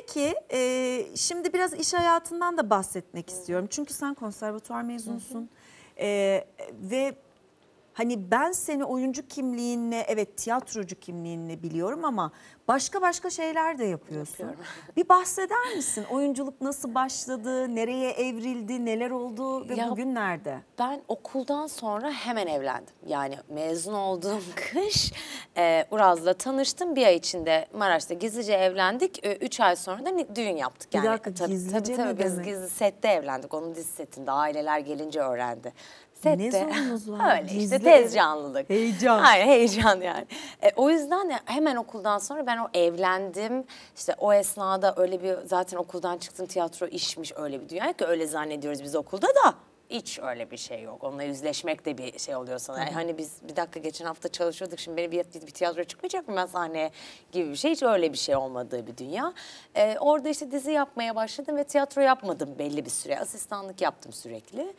Peki e, şimdi biraz iş hayatından da bahsetmek istiyorum. Çünkü sen konservatuar mezunsun Hı hı. E, ve Hani ben seni oyuncu kimliğinle evet tiyatrocu kimliğinle biliyorum ama başka başka şeyler de yapıyorsun. Yapıyorum. Bir bahseder misin? Oyunculuk nasıl başladı? Nereye evrildi? Neler oldu? Ve ya, bugün nerede? Ben okuldan sonra hemen evlendim. Yani mezun olduğum kış e, Uraz'la tanıştım. Bir ay içinde Maraş'ta gizlice evlendik. E, üç ay sonra da düğün yaptık. Yani, bir dakika tabii, gizlice tabii, tabii, mi? Biz gizli sette evlendik. Onun dizi setinde aileler gelince öğrendi. Sette. Ne zorunuz var? Öyle Gizli. işte tez canlılık. Heyecan. Aynen heyecan yani. E, o yüzden hemen okuldan sonra ben o evlendim. İşte o esnada öyle bir zaten okuldan çıktım tiyatro işmiş öyle bir dünya ki öyle zannediyoruz biz okulda da hiç öyle bir şey yok. Onunla yüzleşmek de bir şey oluyor sana. Yani hani biz bir dakika geçen hafta çalışıyorduk şimdi beni bir, bir, bir tiyatroya çıkmayacak mı ben sahneye gibi bir şey. Hiç öyle bir şey olmadığı bir dünya. Ee, orada işte dizi yapmaya başladım ve tiyatro yapmadım belli bir süre. Asistanlık yaptım sürekli.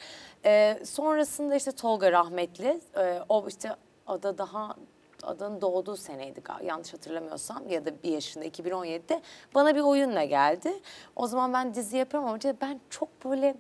Ee, sonrasında işte Tolga rahmetli. Ee, o işte ada daha adının doğduğu seneydi yanlış hatırlamıyorsam ya da bir yaşında 2017'de bana bir oyunla geldi. O zaman ben dizi yapıyorum ama ben çok böyle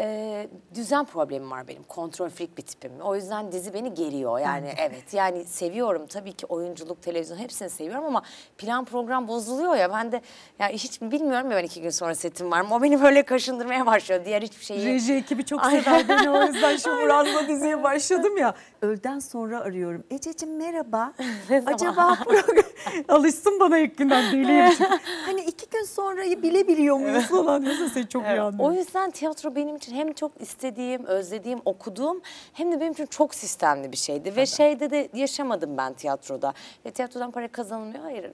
e, düzen problemim var benim. Kontrol freak bir tipim. O yüzden dizi beni geriyor. Yani evet yani seviyorum tabii ki oyunculuk, televizyon hepsini seviyorum ama plan program bozuluyor ya. Ben de yani hiç bilmiyorum ya ben iki gün sonra setim var mı? O beni böyle kaşındırmaya başlıyor. Diğer hiçbir şeyi. Reji ekibi çok sever beni o yüzden şu Murat'la diziye başladım ya. Öğleden sonra arıyorum. Ececiğim merhaba. Acaba program... Alışsın bana ilk günden deliye Hani iki gün sonrayı bilebiliyor muyuz falan. Nasıl seni çok evet. iyi anlıyorum. O yüzden tiyatro benim için için hem çok istediğim, özlediğim, okuduğum hem de benim için çok sistemli bir şeydi. Ve evet. şeyde de yaşamadım ben tiyatroda. Ve tiyatrodan para kazanılmıyor. Hayır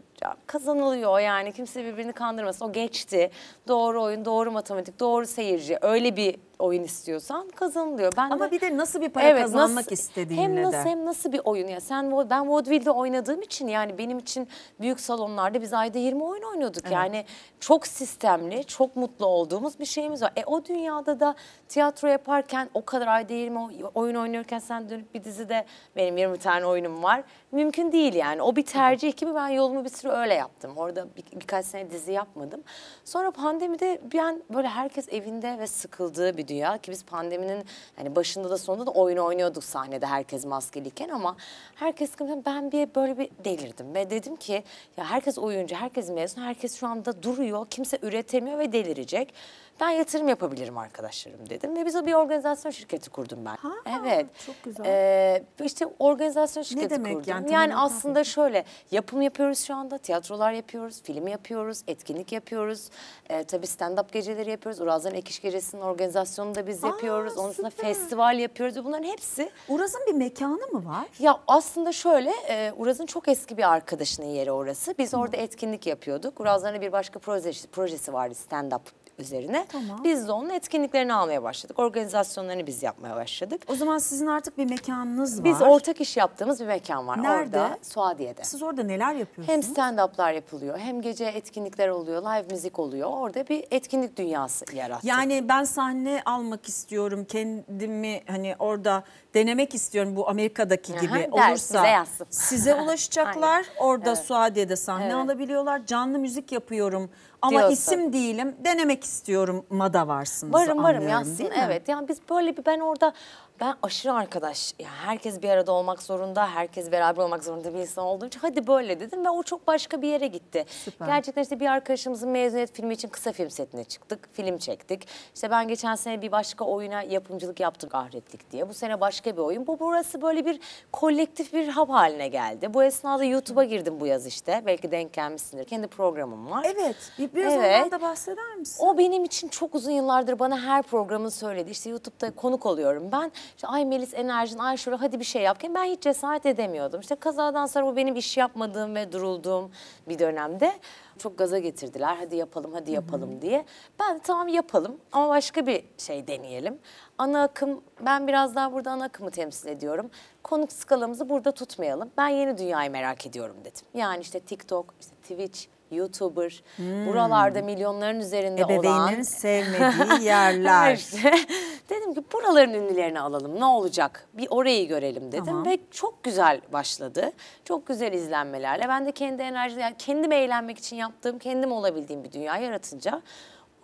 kazanılıyor yani kimse birbirini kandırmasın. O geçti. Doğru oyun, doğru matematik, doğru seyirci. Öyle bir oyun istiyorsan kazan diyor. Ben Ama de, bir de nasıl bir para evet, kazanmak nasıl, istediğinle hem de. Nasıl, hem nasıl bir oyun ya. Sen ben Vaudeville'de oynadığım için yani benim için büyük salonlarda biz ayda 20 oyun oynuyorduk. Evet. Yani çok sistemli, çok mutlu olduğumuz bir şeyimiz var. E o dünyada da tiyatro yaparken o kadar ayda 20 oyun oynuyorken sen dönüp bir dizide benim 20 tane oyunum var. Mümkün değil yani. O bir tercih gibi ben yolumu bir sürü öyle yaptım. Orada bir, birkaç sene dizi yapmadım. Sonra pandemide ben böyle herkes evinde ve sıkıldığı bir bir dünya ki biz pandeminin yani başında da sonunda da oyun oynuyorduk sahnede herkes maskeliyken ama herkes ben bir böyle bir delirdim ve dedim ki ya herkes oyuncu, herkes mezun, herkes şu anda duruyor, kimse üretemiyor ve delirecek. Ben yatırım yapabilirim arkadaşlarım dedim ve bize bir organizasyon şirketi kurdum ben. Ha, evet. Çok güzel. Ee, işte organizasyon şirketi kurdum. ne demek kurdum. Yani, yani aslında tabii. şöyle yapım yapıyoruz şu anda. Tiyatrolar yapıyoruz, film yapıyoruz, etkinlik yapıyoruz. Ee, tabii stand-up geceleri yapıyoruz. Uraz'ın ekiş Gecesi'nin organizasyonunu da biz Aa, yapıyoruz. Onun dışında festival yapıyoruz. Bunların hepsi. Uraz'ın bir mekanı mı var? Ya aslında şöyle e, Uraz'ın çok eski bir arkadaşının yeri orası. Biz Hı. orada etkinlik yapıyorduk. Uraz'ın bir başka projesi, projesi vardı stand-up üzerine. Tamam. Biz de onun etkinliklerini almaya başladık. Organizasyonlarını biz yapmaya başladık. O zaman sizin artık bir mekanınız var. Biz ortak iş yaptığımız bir mekan var. Nerede? Orada, Suadiye'de. Siz orada neler yapıyorsunuz? Hem stand-up'lar yapılıyor, hem gece etkinlikler oluyor, live müzik oluyor. Orada bir etkinlik dünyası yarattık. Yani ben sahne almak istiyorum, kendimi hani orada denemek istiyorum bu Amerika'daki Aha, gibi der, olursa. Size Size ulaşacaklar, orada evet. Suadiye'de sahne evet. alabiliyorlar. Canlı müzik yapıyorum ama diyorsun. isim değilim denemek istiyorum mada varsınız. Varım varım yazsın evet. Yani biz böyle bir ben orada ben aşırı arkadaş yani herkes bir arada olmak zorunda herkes beraber olmak zorunda bir insan olduğum için hadi böyle dedim ve o çok başka bir yere gitti. Süper. Gerçekten işte bir arkadaşımızın mezuniyet filmi için kısa film setine çıktık film çektik. İşte ben geçen sene bir başka oyuna yapımcılık yaptık ahretlik diye bu sene başka bir oyun. Bu burası böyle bir kolektif bir hap haline geldi. Bu esnada YouTube'a girdim bu yaz işte belki denk gelmişsindir kendi programım var. Evet bir Biraz evet. ondan da bahseder misin? O benim için çok uzun yıllardır bana her programın söyledi. İşte YouTube'da konuk oluyorum ben. İşte, ay Melis Enerjin, ay şura hadi bir şey yapken ben hiç cesaret edemiyordum. İşte kazadan sonra bu benim iş yapmadığım ve durulduğum bir dönemde çok gaza getirdiler. Hadi yapalım, hadi yapalım Hı -hı. diye. Ben tamam yapalım ama başka bir şey deneyelim. Ana akım, ben biraz daha burada ana akımı temsil ediyorum. Konuk skalamızı burada tutmayalım. Ben yeni dünyayı merak ediyorum dedim. Yani işte TikTok, işte Twitch, YouTuber. Hmm. Buralarda milyonların üzerinde Ebeveynlerin olan. Ebeveynlerin sevmediği şey. yerler. dedim ki buraların ünlülerini alalım ne olacak bir orayı görelim dedim. Tamam. Ve çok güzel başladı. Çok güzel izlenmelerle. Ben de kendi enerjimle yani kendim eğlenmek için yaptığım kendim olabildiğim bir dünya yaratınca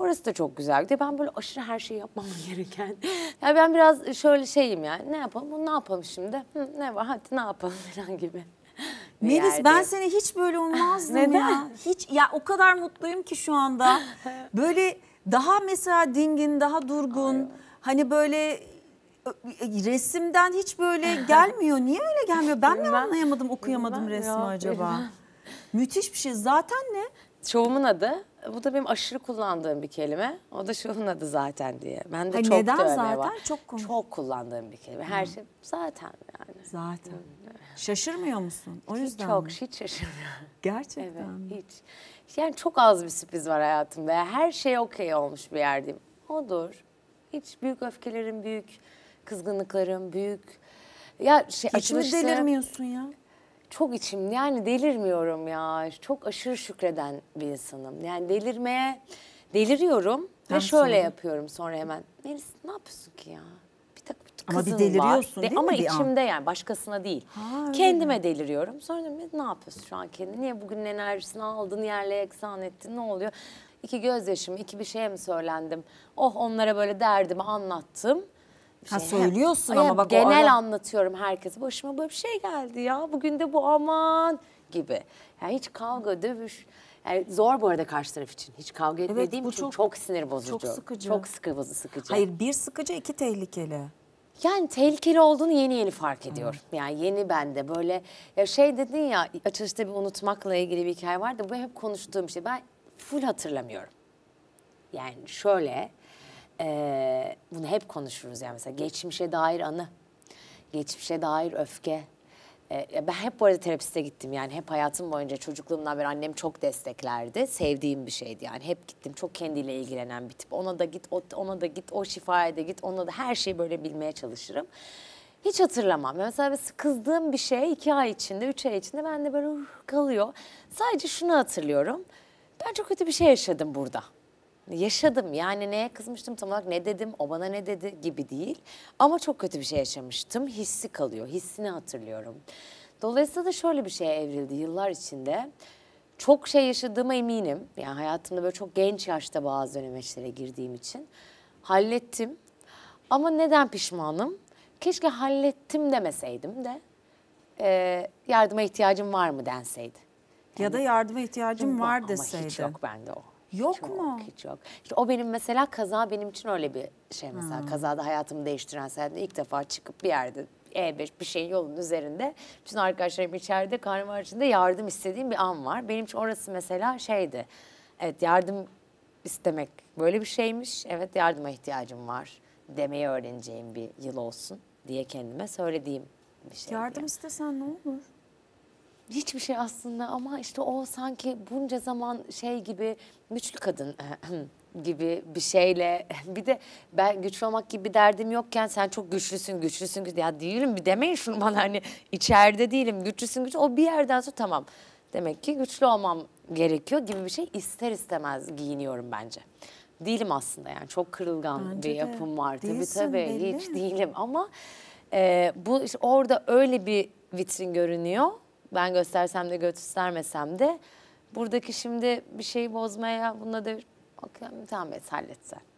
Orası da çok güzeldi. Ben böyle aşırı her şeyi yapmam gereken. Yani ben biraz şöyle şeyim yani. Ne yapalım? Bunu ne yapalım şimdi? Hı, ne var? Hadi ne yapalım falan gibi. Melis ben seni hiç böyle olmazdım Neden? ya. Hiç ya o kadar mutluyum ki şu anda. Böyle daha mesela dingin, daha durgun. Ay. Hani böyle e, resimden hiç böyle gelmiyor. Niye öyle gelmiyor? Ben bilmem, mi anlayamadım, okuyamadım bilmem, resmi ya, acaba? Bilmem. Müthiş bir şey. Zaten ne? Şovumun adı. Bu da benim aşırı kullandığım bir kelime. O da şovun adı zaten diye. Ben de hani çok neden zaten? var. Çok, çok kullandığım bir kelime. Her Hı. Hmm. şey zaten yani. Zaten. Hı. Hmm. Şaşırmıyor musun? O yüzden Çok, mi? hiç şaşırmıyorum. Gerçekten evet, Hiç. Yani çok az bir sürpriz var hayatımda. Her şey okey olmuş bir yerdeyim. Odur. Hiç büyük öfkelerim, büyük kızgınlıklarım, büyük... Ya şey, hiç açılışı... mi delirmiyorsun ya? Çok içim yani delirmiyorum ya. Çok aşırı şükreden bir insanım. Yani delirmeye deliriyorum Tam ve şöyle sonra. yapıyorum sonra hemen. Melis ne yapıyorsun ki ya? Ama bir deliriyorsun var. değil ama mi? Ama içimde an? yani başkasına değil. Ha, Kendime mi? deliriyorum. Sonra dedim ne yapıyorsun şu an kendini? Niye bugünün enerjisini aldın yerle eksan ettin ne oluyor? İki gözyaşım, iki bir şeye mi söylendim? Oh onlara böyle derdimi anlattım. Şey, ha söylüyorsun ama bak genel ara... anlatıyorum herkese. Başıma böyle bir şey geldi ya. Bugün de bu aman gibi. Yani hiç kavga, dövüş. Yani zor bu arada karşı taraf için. Hiç kavga etmediğim evet, için çok, çok sinir bozucu. Çok sıkıcı. Çok sıkı, sıkıcı. Hayır bir sıkıcı iki tehlikeli. Yani tehlikeli olduğunu yeni yeni fark ediyorum. Hmm. Yani yeni bende böyle ya şey dedin ya açılışta bir unutmakla ilgili bir hikaye vardı. Bu hep konuştuğum şey. Ben full hatırlamıyorum. Yani şöyle e, bunu hep konuşuruz yani mesela geçmişe dair anı, geçmişe dair öfke, e, ben hep bu arada terapiste gittim yani hep hayatım boyunca çocukluğumdan beri annem çok desteklerdi. Sevdiğim bir şeydi yani hep gittim çok kendiyle ilgilenen bir tip. Ona da git, ona da git, o şifaya da git, ona da her şeyi böyle bilmeye çalışırım. Hiç hatırlamam. Mesela kızdığım bir şey iki ay içinde, üç ay içinde bende böyle uh, kalıyor. Sadece şunu hatırlıyorum. Ben çok kötü bir şey yaşadım burada yaşadım. Yani neye kızmıştım tam olarak ne dedim o bana ne dedi gibi değil. Ama çok kötü bir şey yaşamıştım. Hissi kalıyor. Hissini hatırlıyorum. Dolayısıyla da şöyle bir şeye evrildi yıllar içinde. Çok şey yaşadığıma eminim. Yani hayatımda böyle çok genç yaşta bazı dönemeçlere girdiğim için. Hallettim. Ama neden pişmanım? Keşke hallettim demeseydim de e, yardıma ihtiyacım var mı denseydi. Yani, ya da yardıma ihtiyacım var deseydi. Ama hiç yok bende o. Yok çok, mu? Hiç yok. İşte o benim mesela kaza benim için öyle bir şey mesela. Hmm. Kazada hayatımı değiştiren sende ilk defa çıkıp bir yerde E5 bir şeyin yolun üzerinde bütün arkadaşlarım içeride karnım harcında yardım istediğim bir an var. Benim için orası mesela şeydi. Evet yardım istemek böyle bir şeymiş. Evet yardıma ihtiyacım var demeyi öğreneceğim bir yıl olsun diye kendime söylediğim bir şey. Yardım diye. istesen ne olur? hiçbir şey aslında ama işte o sanki bunca zaman şey gibi güçlü kadın gibi bir şeyle bir de ben güçlü olmak gibi bir derdim yokken sen çok güçlüsün güçlüsün güçlü. ya değilim bir demeyin şunu bana hani içeride değilim güçlüsün güçlü o bir yerden sonra tamam demek ki güçlü olmam gerekiyor gibi bir şey ister istemez giyiniyorum bence. Değilim aslında yani çok kırılgan bence bir yapım var değilsin, tabii tabii belli. hiç değilim ama e, bu işte orada öyle bir vitrin görünüyor ben göstersem de göstermesem de buradaki şimdi bir şeyi bozmaya bununla da tamam et halletsen.